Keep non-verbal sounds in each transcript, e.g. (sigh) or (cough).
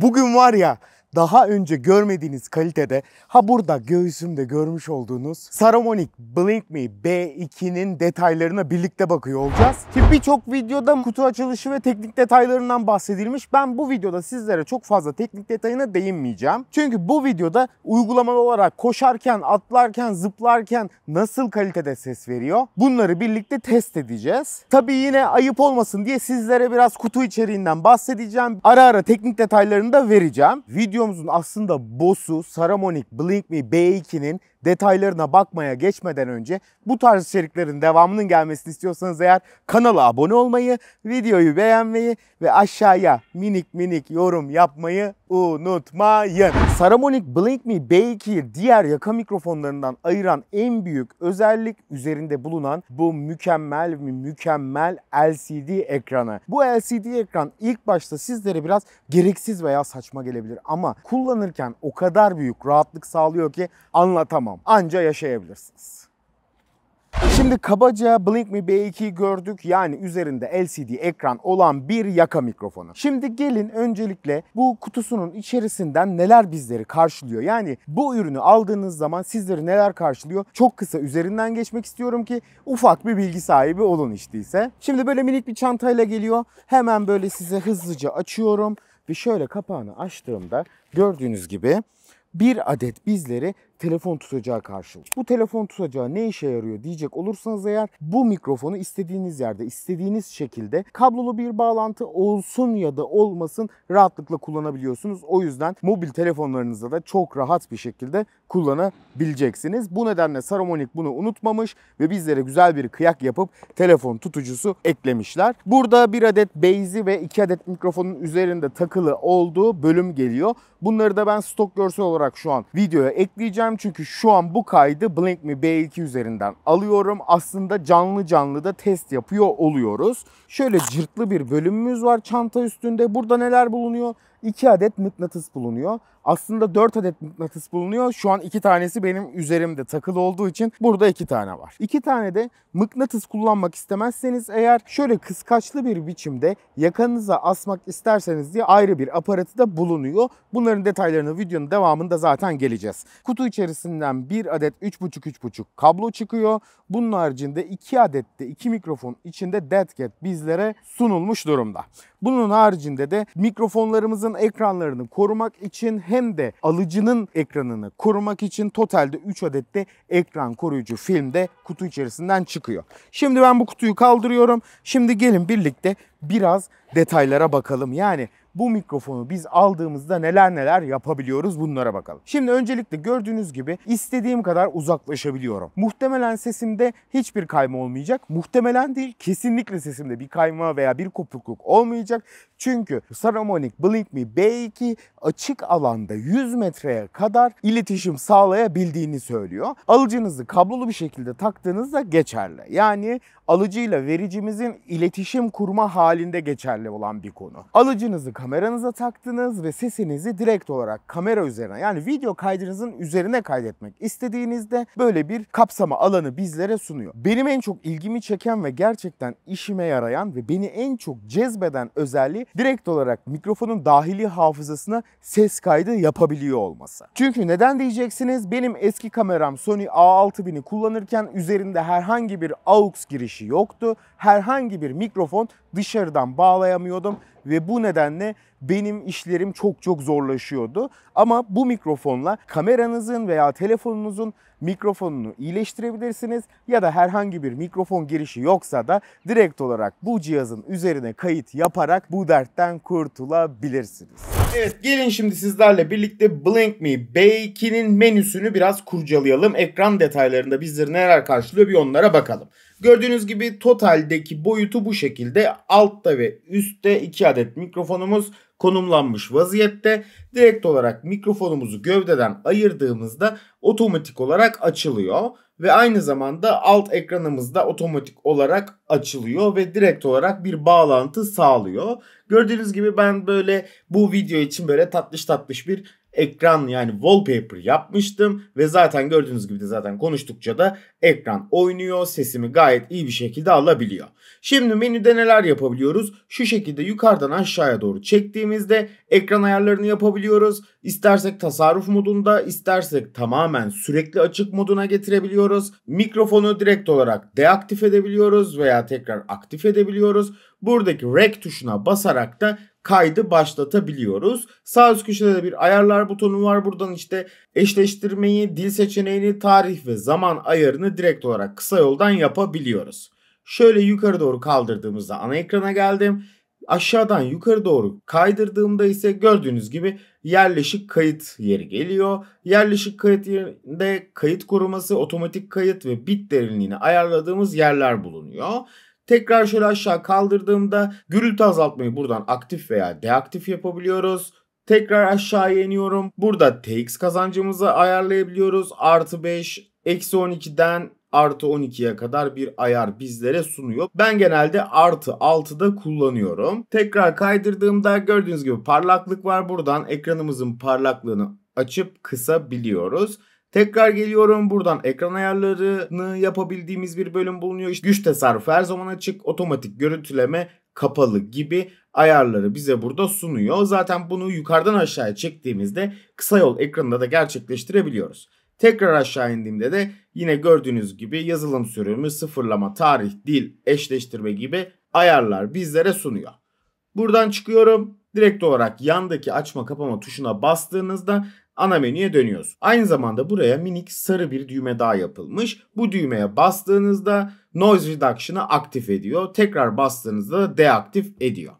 Bugün var ya daha önce görmediğiniz kalitede ha burada göğsümde görmüş olduğunuz Saramonic Blink Me B2'nin detaylarına birlikte bakıyor olacağız. Ki birçok videoda kutu açılışı ve teknik detaylarından bahsedilmiş. Ben bu videoda sizlere çok fazla teknik detayına değinmeyeceğim. Çünkü bu videoda uygulamalı olarak koşarken, atlarken, zıplarken nasıl kalitede ses veriyor bunları birlikte test edeceğiz. Tabii yine ayıp olmasın diye sizlere biraz kutu içeriğinden bahsedeceğim. Ara ara teknik detaylarını da vereceğim. Video biliyor Aslında bossu, Saramonic, Blink Me, B2'nin detaylarına bakmaya geçmeden önce bu tarz içeriklerin devamının gelmesini istiyorsanız eğer kanala abone olmayı, videoyu beğenmeyi ve aşağıya minik minik yorum yapmayı unutmayın. Saramonic Blink Me B2'yi diğer yaka mikrofonlarından ayıran en büyük özellik üzerinde bulunan bu mükemmel mükemmel LCD ekranı. Bu LCD ekran ilk başta sizlere biraz gereksiz veya saçma gelebilir ama kullanırken o kadar büyük rahatlık sağlıyor ki anlatamam. Tamam. Anca yaşayabilirsiniz. Şimdi kabaca Blink Mi B2'yi gördük. Yani üzerinde LCD ekran olan bir yaka mikrofonu. Şimdi gelin öncelikle bu kutusunun içerisinden neler bizleri karşılıyor? Yani bu ürünü aldığınız zaman sizleri neler karşılıyor? Çok kısa üzerinden geçmek istiyorum ki ufak bir bilgi sahibi olun işteyse. Şimdi böyle minik bir çantayla geliyor. Hemen böyle size hızlıca açıyorum. Ve şöyle kapağını açtığımda gördüğünüz gibi bir adet bizleri telefon tutacağı karşılık. Bu telefon tutacağı ne işe yarıyor diyecek olursanız eğer bu mikrofonu istediğiniz yerde, istediğiniz şekilde kablolu bir bağlantı olsun ya da olmasın rahatlıkla kullanabiliyorsunuz. O yüzden mobil telefonlarınızda da çok rahat bir şekilde kullanabileceksiniz. Bu nedenle Saramonic bunu unutmamış ve bizlere güzel bir kıyak yapıp telefon tutucusu eklemişler. Burada bir adet base'i ve iki adet mikrofonun üzerinde takılı olduğu bölüm geliyor. Bunları da ben stok görsel olarak şu an videoya ekleyeceğim vereceğim çünkü şu an bu kaydı Blink Mi B2 üzerinden alıyorum. Aslında canlı canlı da test yapıyor oluyoruz. Şöyle cırtlı bir bölümümüz var çanta üstünde. Burada neler bulunuyor? 2 adet mıknatıs bulunuyor. Aslında 4 adet mıknatıs bulunuyor. Şu an 2 tanesi benim üzerimde takılı olduğu için burada 2 tane var. 2 tane de mıknatıs kullanmak istemezseniz eğer şöyle kıskaçlı bir biçimde yakanıza asmak isterseniz diye ayrı bir aparatı da bulunuyor. Bunların detaylarını videonun devamında zaten geleceğiz. Kutu içerisinden 1 adet 3.5-3.5 kablo çıkıyor. Bunun haricinde 2 adet de 2 mikrofon içinde dead cat bizlere sunulmuş durumda. Bunun haricinde de mikrofonlarımızın cihazın ekranlarını korumak için hem de alıcının ekranını korumak için totalde 3 adet de ekran koruyucu film de kutu içerisinden çıkıyor. Şimdi ben bu kutuyu kaldırıyorum. Şimdi gelin birlikte biraz detaylara bakalım. Yani bu mikrofonu biz aldığımızda neler neler yapabiliyoruz bunlara bakalım. Şimdi öncelikle gördüğünüz gibi istediğim kadar uzaklaşabiliyorum. Muhtemelen sesimde hiçbir kayma olmayacak. Muhtemelen değil kesinlikle sesimde bir kayma veya bir kopukluk olmayacak. Çünkü Saramonic Blink Me B2 açık alanda 100 metreye kadar iletişim sağlayabildiğini söylüyor. Alıcınızı kablolu bir şekilde taktığınızda geçerli. Yani alıcıyla vericimizin iletişim kurma halinde geçerli olan bir konu. Alıcınızı kamera kameranıza taktınız ve sesinizi direkt olarak kamera üzerine yani video kaydınızın üzerine kaydetmek istediğinizde böyle bir kapsama alanı bizlere sunuyor. Benim en çok ilgimi çeken ve gerçekten işime yarayan ve beni en çok cezbeden özelliği direkt olarak mikrofonun dahili hafızasına ses kaydı yapabiliyor olması. Çünkü neden diyeceksiniz? Benim eski kameram Sony A6000'i kullanırken üzerinde herhangi bir AUX girişi yoktu herhangi bir mikrofon dışarıdan bağlayamıyordum ve bu nedenle benim işlerim çok çok zorlaşıyordu. Ama bu mikrofonla kameranızın veya telefonunuzun mikrofonunu iyileştirebilirsiniz ya da herhangi bir mikrofon girişi yoksa da direkt olarak bu cihazın üzerine kayıt yaparak bu dertten kurtulabilirsiniz. Evet gelin şimdi sizlerle birlikte Blink Me B2'nin menüsünü biraz kurcalayalım. Ekran detaylarında bizleri neler karşılıyor bir onlara bakalım. Gördüğünüz gibi totaldeki boyutu bu şekilde. Altta ve üstte iki adet mikrofonumuz konumlanmış vaziyette. Direkt olarak mikrofonumuzu gövdeden ayırdığımızda otomatik olarak açılıyor ve aynı zamanda alt ekranımızda otomatik olarak açılıyor ve direkt olarak bir bağlantı sağlıyor. Gördüğünüz gibi ben böyle bu video için böyle tatlış tatlış bir ekran yani wallpaper yapmıştım ve zaten gördüğünüz gibi de zaten konuştukça da ekran oynuyor. Sesimi gayet iyi bir şekilde alabiliyor. Şimdi menüde neler yapabiliyoruz? Şu şekilde yukarıdan aşağıya doğru çektiğimizde ekran ayarlarını yapabiliyoruz. İstersek tasarruf modunda, istersek tamamen sürekli açık moduna getirebiliyoruz. Mikrofonu direkt olarak deaktif edebiliyoruz veya tekrar aktif edebiliyoruz. Buradaki rec tuşuna basarak da kaydı başlatabiliyoruz. Sağ üst köşede de bir ayarlar butonu var. Buradan işte eşleştirmeyi, dil seçeneğini, tarih ve zaman ayarını direkt olarak kısa yoldan yapabiliyoruz. Şöyle yukarı doğru kaldırdığımızda ana ekrana geldim. Aşağıdan yukarı doğru kaydırdığımda ise gördüğünüz gibi yerleşik kayıt yeri geliyor. Yerleşik kayıt yerinde kayıt koruması, otomatik kayıt ve bit derinliğini ayarladığımız yerler bulunuyor. Tekrar şöyle aşağı kaldırdığımda gürültü azaltmayı buradan aktif veya deaktif yapabiliyoruz. Tekrar aşağıya iniyorum. Burada TX kazancımızı ayarlayabiliyoruz. Artı 5, eksi 12'den artı 12'ye kadar bir ayar bizlere sunuyor. Ben genelde artı 6'da kullanıyorum. Tekrar kaydırdığımda gördüğünüz gibi parlaklık var. Buradan ekranımızın parlaklığını açıp kısabiliyoruz. Tekrar geliyorum buradan ekran ayarlarını yapabildiğimiz bir bölüm bulunuyor. İşte güç tasarrufu her zaman açık, otomatik görüntüleme kapalı gibi ayarları bize burada sunuyor. Zaten bunu yukarıdan aşağıya çektiğimizde kısa yol ekranında da gerçekleştirebiliyoruz. Tekrar aşağı indiğimde de yine gördüğünüz gibi yazılım sürümü, sıfırlama, tarih, dil, eşleştirme gibi ayarlar bizlere sunuyor. Buradan çıkıyorum. Direkt olarak yandaki açma kapama tuşuna bastığınızda ana menüye dönüyorsun. Aynı zamanda buraya minik sarı bir düğme daha yapılmış. Bu düğmeye bastığınızda noise reduction'ı aktif ediyor. Tekrar bastığınızda da deaktif ediyor.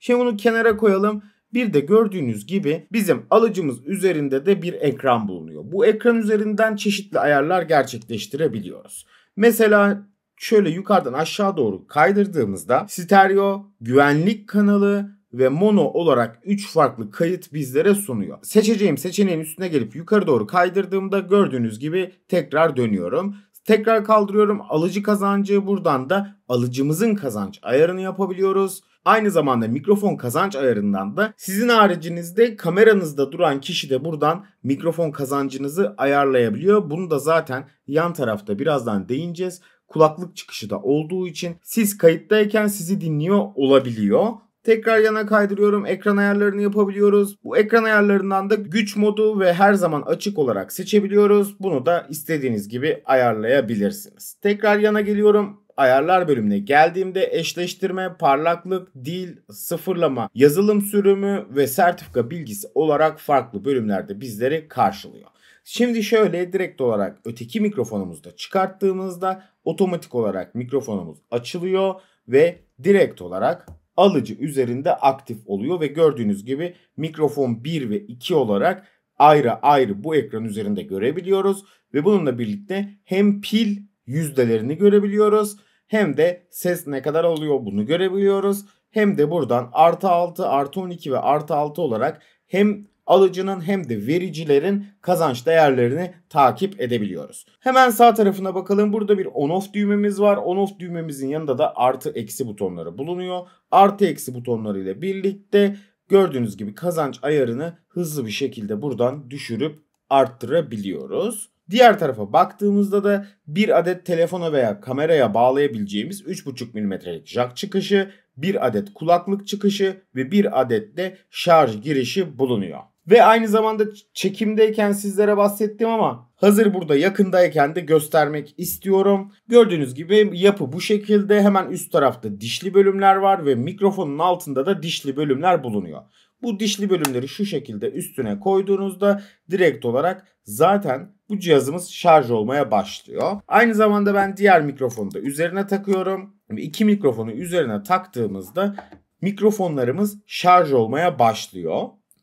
Şimdi bunu kenara koyalım. Bir de gördüğünüz gibi bizim alıcımız üzerinde de bir ekran bulunuyor. Bu ekran üzerinden çeşitli ayarlar gerçekleştirebiliyoruz. Mesela şöyle yukarıdan aşağı doğru kaydırdığımızda stereo, güvenlik kanalı, ve mono olarak 3 farklı kayıt bizlere sunuyor. Seçeceğim seçeneğin üstüne gelip yukarı doğru kaydırdığımda gördüğünüz gibi tekrar dönüyorum. Tekrar kaldırıyorum alıcı kazancı buradan da alıcımızın kazanç ayarını yapabiliyoruz. Aynı zamanda mikrofon kazanç ayarından da sizin haricinizde kameranızda duran kişi de buradan mikrofon kazancınızı ayarlayabiliyor. Bunu da zaten yan tarafta birazdan değineceğiz. Kulaklık çıkışı da olduğu için siz kayıttayken sizi dinliyor olabiliyor. Tekrar yana kaydırıyorum. Ekran ayarlarını yapabiliyoruz. Bu ekran ayarlarından da güç modu ve her zaman açık olarak seçebiliyoruz. Bunu da istediğiniz gibi ayarlayabilirsiniz. Tekrar yana geliyorum ayarlar bölümüne geldiğimde eşleştirme, parlaklık, dil, sıfırlama, yazılım sürümü ve sertifika bilgisi olarak farklı bölümlerde bizleri karşılıyor. Şimdi şöyle direkt olarak öteki mikrofonumuzu da çıkarttığımızda otomatik olarak mikrofonumuz açılıyor ve direkt olarak alıcı üzerinde aktif oluyor ve gördüğünüz gibi mikrofon 1 ve 2 olarak ayrı ayrı bu ekran üzerinde görebiliyoruz ve bununla birlikte hem pil yüzdelerini görebiliyoruz hem de ses ne kadar oluyor bunu görebiliyoruz hem de buradan artı 6 artı 12 ve artı 6 olarak hem alıcının hem de vericilerin kazanç değerlerini takip edebiliyoruz. Hemen sağ tarafına bakalım. Burada bir on-off düğmemiz var. On-off düğmemizin yanında da artı eksi butonları bulunuyor. Artı eksi butonları ile birlikte gördüğünüz gibi kazanç ayarını hızlı bir şekilde buradan düşürüp arttırabiliyoruz. Diğer tarafa baktığımızda da bir adet telefona veya kameraya bağlayabileceğimiz 3.5 milimetrelik jack çıkışı, bir adet kulaklık çıkışı ve bir adet de şarj girişi bulunuyor. Ve aynı zamanda çekimdeyken sizlere bahsettim ama hazır burada yakındayken de göstermek istiyorum. Gördüğünüz gibi yapı bu şekilde. Hemen üst tarafta dişli bölümler var ve mikrofonun altında da dişli bölümler bulunuyor. Bu dişli bölümleri şu şekilde üstüne koyduğunuzda direkt olarak zaten bu cihazımız şarj olmaya başlıyor. Aynı zamanda ben diğer mikrofonu da üzerine takıyorum. İki mikrofonu üzerine taktığımızda mikrofonlarımız şarj olmaya başlıyor.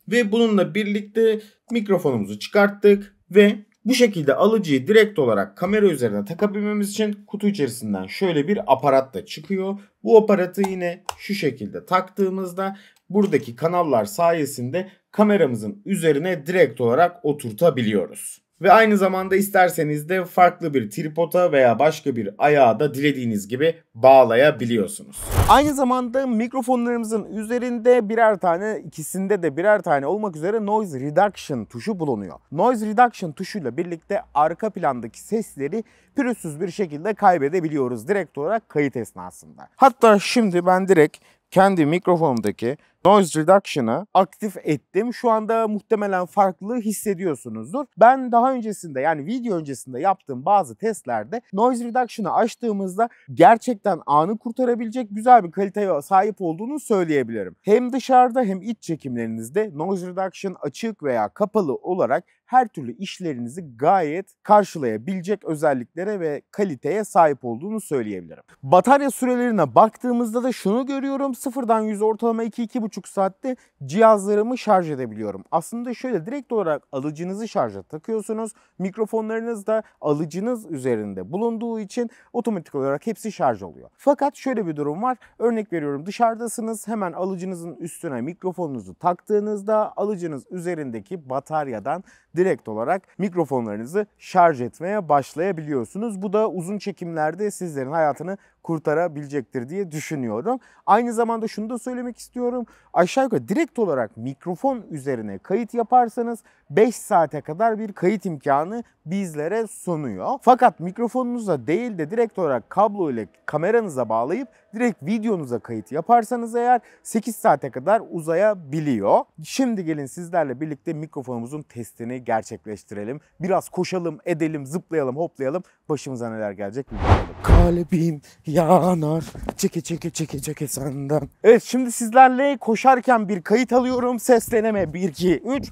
Ve bununla birlikte mikrofonumuzu çıkarttık ve bu şekilde alıcıyı direkt olarak kamera üzerine takabilmemiz için kutu içerisinden şöyle bir aparat da çıkıyor. Bu aparatı yine şu şekilde taktığımızda buradaki kanallar sayesinde kameramızın üzerine direkt olarak oturtabiliyoruz. Ve aynı zamanda isterseniz de farklı bir tripota veya başka bir ayağa da dilediğiniz gibi bağlayabiliyorsunuz. Aynı zamanda mikrofonlarımızın üzerinde birer tane ikisinde de birer tane olmak üzere Noise Reduction tuşu bulunuyor. Noise Reduction tuşuyla birlikte arka plandaki sesleri pürüzsüz bir şekilde kaybedebiliyoruz direkt olarak kayıt esnasında. Hatta şimdi ben direkt kendi mikrofonumdaki noise reduction'ı aktif ettim. Şu anda muhtemelen farklı hissediyorsunuzdur. Ben daha öncesinde yani video öncesinde yaptığım bazı testlerde noise reduction'ı açtığımızda gerçekten anı kurtarabilecek güzel bir kaliteye sahip olduğunu söyleyebilirim. Hem dışarıda hem iç çekimlerinizde noise reduction açık veya kapalı olarak her türlü işlerinizi gayet karşılayabilecek özelliklere ve kaliteye sahip olduğunu söyleyebilirim. Batarya sürelerine baktığımızda da şunu görüyorum. Sıfırdan 100 ortalama 2-2,5 2,5 saatte cihazlarımı şarj edebiliyorum. Aslında şöyle direkt olarak alıcınızı şarja takıyorsunuz. Mikrofonlarınız da alıcınız üzerinde bulunduğu için otomatik olarak hepsi şarj oluyor. Fakat şöyle bir durum var. Örnek veriyorum dışarıdasınız hemen alıcınızın üstüne mikrofonunuzu taktığınızda alıcınız üzerindeki bataryadan direkt olarak mikrofonlarınızı şarj etmeye başlayabiliyorsunuz. Bu da uzun çekimlerde sizlerin hayatını kurtarabilecektir diye düşünüyorum. Aynı zamanda şunu da söylemek istiyorum. Aşağı yukarı direkt olarak mikrofon üzerine kayıt yaparsanız 5 saate kadar bir kayıt imkanı bizlere sunuyor. Fakat mikrofonunuza değil de direkt olarak kablo ile kameranıza bağlayıp direkt videonuza kayıt yaparsanız eğer 8 saate kadar uzayabiliyor. Şimdi gelin sizlerle birlikte mikrofonumuzun testini gerçekleştirelim. Biraz koşalım, edelim, zıplayalım, hoplayalım. Başımıza neler gelecek bir bakalım kalbim yanar. Çeke çeke çeke çeke senden. Evet şimdi sizlerle koşarken bir kayıt alıyorum. ses Sesleneme 1 2 3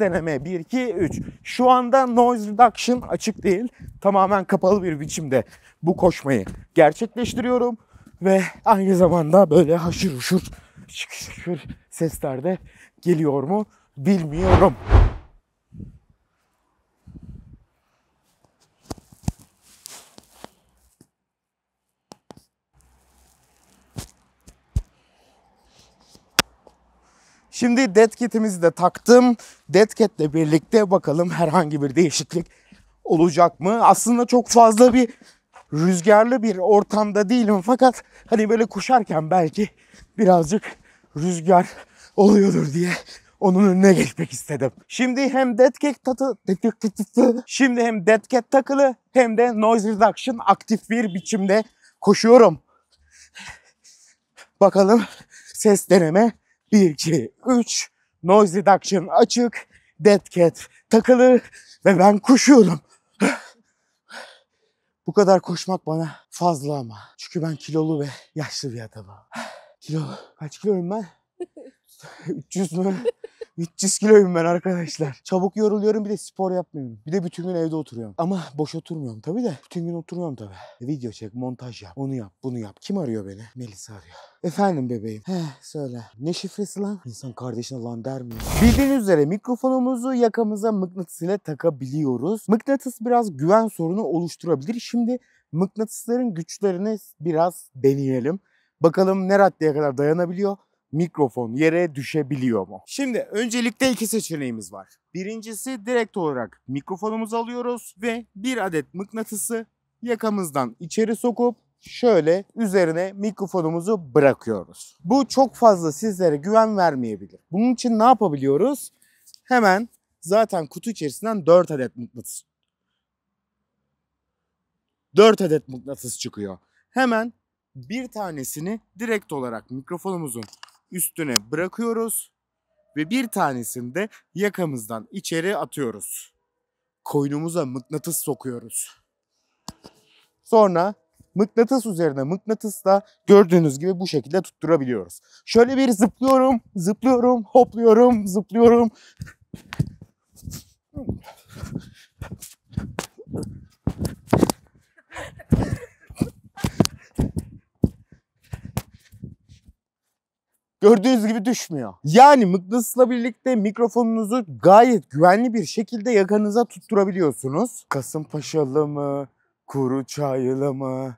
deneme 1 2 3. Şu anda noise reduction açık değil. Tamamen kapalı bir biçimde bu koşmayı gerçekleştiriyorum ve aynı zamanda böyle haşır huşur şükür şükür sesler de geliyor mu bilmiyorum. Şimdi dead kitimizi de taktım. Dead kitle birlikte bakalım herhangi bir değişiklik olacak mı? Aslında çok fazla bir rüzgarlı bir ortamda değilim fakat hani böyle koşarken belki birazcık rüzgar oluyordur diye onun önüne geçmek istedim. Şimdi hem dead cat tatı şimdi hem dead cat takılı hem de noise reduction aktif bir biçimde koşuyorum. Bakalım ses deneme 1, 2, 3. Noise reduction açık. Dead cat takılı ve ben koşuyorum. Bu kadar koşmak bana fazla ama. Çünkü ben kilolu ve yaşlı bir adamım. Kilo, kaç kiloyum ben? 300 (laughs) mü? 300 kiloyum ben arkadaşlar. Çabuk yoruluyorum bir de spor yapmıyorum. Bir de bütün gün evde oturuyorum. Ama boş oturmuyorum tabii de. Bütün gün oturmuyorum tabii. E, video çek, montaj yap, onu yap, bunu yap. Kim arıyor beni? Melisa arıyor. Efendim bebeğim. He söyle. Ne şifresi lan? İnsan kardeşine lan der mi? Bildiğiniz üzere mikrofonumuzu yakamıza mıknatıs ile takabiliyoruz. Mıknatıs biraz güven sorunu oluşturabilir. Şimdi mıknatısların güçlerini biraz deneyelim. Bakalım ne raddeye kadar dayanabiliyor mikrofon yere düşebiliyor mu? Şimdi öncelikle iki seçeneğimiz var. Birincisi direkt olarak mikrofonumuzu alıyoruz ve bir adet mıknatısı yakamızdan içeri sokup şöyle üzerine mikrofonumuzu bırakıyoruz. Bu çok fazla sizlere güven vermeyebilir. Bunun için ne yapabiliyoruz? Hemen zaten kutu içerisinden 4 adet mıknatıs 4 adet mıknatıs çıkıyor. Hemen bir tanesini direkt olarak mikrofonumuzun üstüne bırakıyoruz ve bir tanesini de yakamızdan içeri atıyoruz. Koynumuza mıknatıs sokuyoruz. Sonra mıknatıs üzerine mıknatısla gördüğünüz gibi bu şekilde tutturabiliyoruz. Şöyle bir zıplıyorum, zıplıyorum, hopluyorum, zıplıyorum. Gördüğünüz gibi düşmüyor. Yani mıknatısla birlikte mikrofonunuzu gayet güvenli bir şekilde yakanıza tutturabiliyorsunuz. Kasımpaşalı mı? Kuru çaylı mı?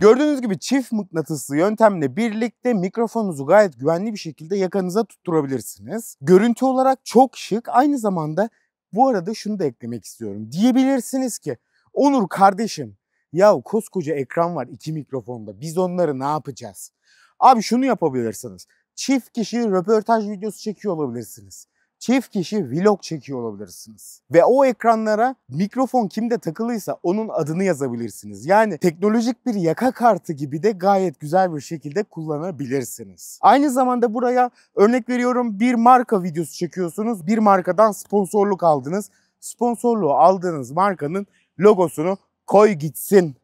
Gördüğünüz gibi çift mıknatıslı yöntemle birlikte mikrofonunuzu gayet güvenli bir şekilde yakanıza tutturabilirsiniz. Görüntü olarak çok şık. Aynı zamanda bu arada şunu da eklemek istiyorum. Diyebilirsiniz ki Onur kardeşim ya koskoca ekran var iki mikrofonda biz onları ne yapacağız? Abi şunu yapabilirsiniz. Çift kişi röportaj videosu çekiyor olabilirsiniz. Çift kişi vlog çekiyor olabilirsiniz. Ve o ekranlara mikrofon kimde takılıysa onun adını yazabilirsiniz. Yani teknolojik bir yaka kartı gibi de gayet güzel bir şekilde kullanabilirsiniz. Aynı zamanda buraya örnek veriyorum bir marka videosu çekiyorsunuz. Bir markadan sponsorluk aldınız. Sponsorluğu aldığınız markanın logosunu koy gitsin.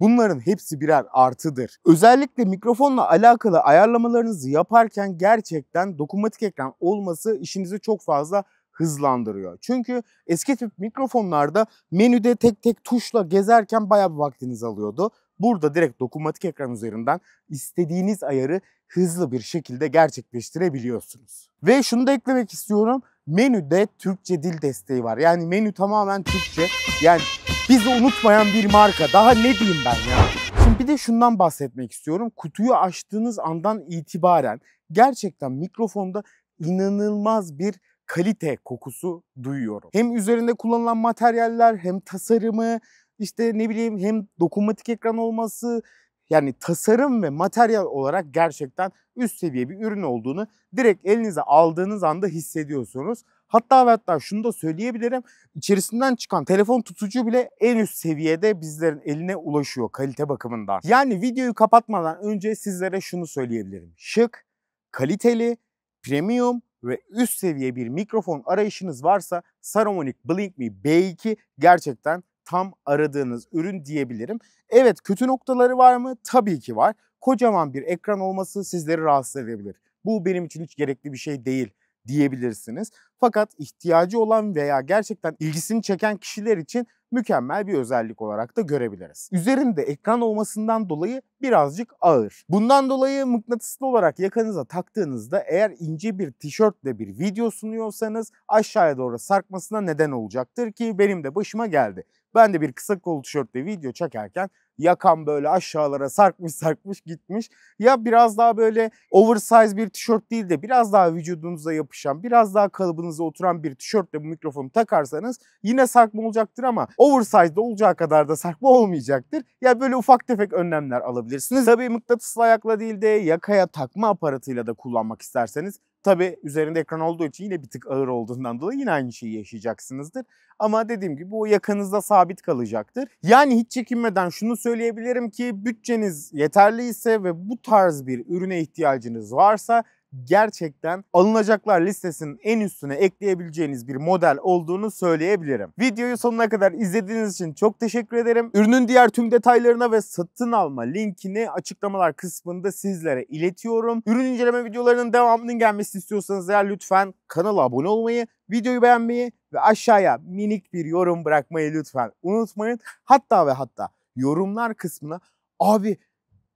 Bunların hepsi birer artıdır. Özellikle mikrofonla alakalı ayarlamalarınızı yaparken gerçekten dokunmatik ekran olması işinizi çok fazla hızlandırıyor. Çünkü eski tip mikrofonlarda menüde tek tek tuşla gezerken bayağı bir vaktiniz alıyordu. Burada direkt dokunmatik ekran üzerinden istediğiniz ayarı hızlı bir şekilde gerçekleştirebiliyorsunuz. Ve şunu da eklemek istiyorum menüde Türkçe dil desteği var. Yani menü tamamen Türkçe. Yani bizi unutmayan bir marka. Daha ne diyeyim ben ya? Şimdi bir de şundan bahsetmek istiyorum. Kutuyu açtığınız andan itibaren gerçekten mikrofonda inanılmaz bir kalite kokusu duyuyorum. Hem üzerinde kullanılan materyaller hem tasarımı işte ne bileyim hem dokunmatik ekran olması yani tasarım ve materyal olarak gerçekten üst seviye bir ürün olduğunu direkt elinize aldığınız anda hissediyorsunuz. Hatta ve hatta şunu da söyleyebilirim. İçerisinden çıkan telefon tutucu bile en üst seviyede bizlerin eline ulaşıyor kalite bakımından. Yani videoyu kapatmadan önce sizlere şunu söyleyebilirim. Şık, kaliteli, premium ve üst seviye bir mikrofon arayışınız varsa Saramonic Blink Me B2 gerçekten tam aradığınız ürün diyebilirim. Evet kötü noktaları var mı? Tabii ki var. Kocaman bir ekran olması sizleri rahatsız edebilir. Bu benim için hiç gerekli bir şey değil diyebilirsiniz. Fakat ihtiyacı olan veya gerçekten ilgisini çeken kişiler için mükemmel bir özellik olarak da görebiliriz. Üzerinde ekran olmasından dolayı birazcık ağır. Bundan dolayı mıknatıslı olarak yakanıza taktığınızda eğer ince bir tişörtle bir video sunuyorsanız aşağıya doğru sarkmasına neden olacaktır ki benim de başıma geldi. Ben de bir kısa kol tişörtle video çekerken yakan böyle aşağılara sarkmış sarkmış gitmiş. Ya biraz daha böyle oversize bir tişört değil de biraz daha vücudunuza yapışan, biraz daha kalıbınıza oturan bir tişörtle bu mikrofonu takarsanız yine sarkma olacaktır ama oversize de olacağı kadar da sarkma olmayacaktır. Ya böyle ufak tefek önlemler alabilirsiniz. Tabii mıknatıslı ayakla değil de yakaya takma aparatıyla da kullanmak isterseniz Tabi üzerinde ekran olduğu için yine bir tık ağır olduğundan dolayı yine aynı şeyi yaşayacaksınızdır. Ama dediğim gibi o yakınızda sabit kalacaktır. Yani hiç çekinmeden şunu söyleyebilirim ki bütçeniz yeterli ise ve bu tarz bir ürüne ihtiyacınız varsa gerçekten alınacaklar listesinin en üstüne ekleyebileceğiniz bir model olduğunu söyleyebilirim. Videoyu sonuna kadar izlediğiniz için çok teşekkür ederim. Ürünün diğer tüm detaylarına ve satın alma linkini açıklamalar kısmında sizlere iletiyorum. Ürün inceleme videolarının devamının gelmesi istiyorsanız eğer lütfen kanala abone olmayı, videoyu beğenmeyi ve aşağıya minik bir yorum bırakmayı lütfen unutmayın. Hatta ve hatta yorumlar kısmına abi,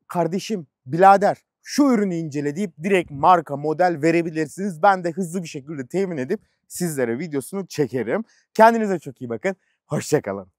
kardeşim, bilader şu ürünü incele deyip direkt marka, model verebilirsiniz. Ben de hızlı bir şekilde temin edip sizlere videosunu çekerim. Kendinize çok iyi bakın. Hoşçakalın.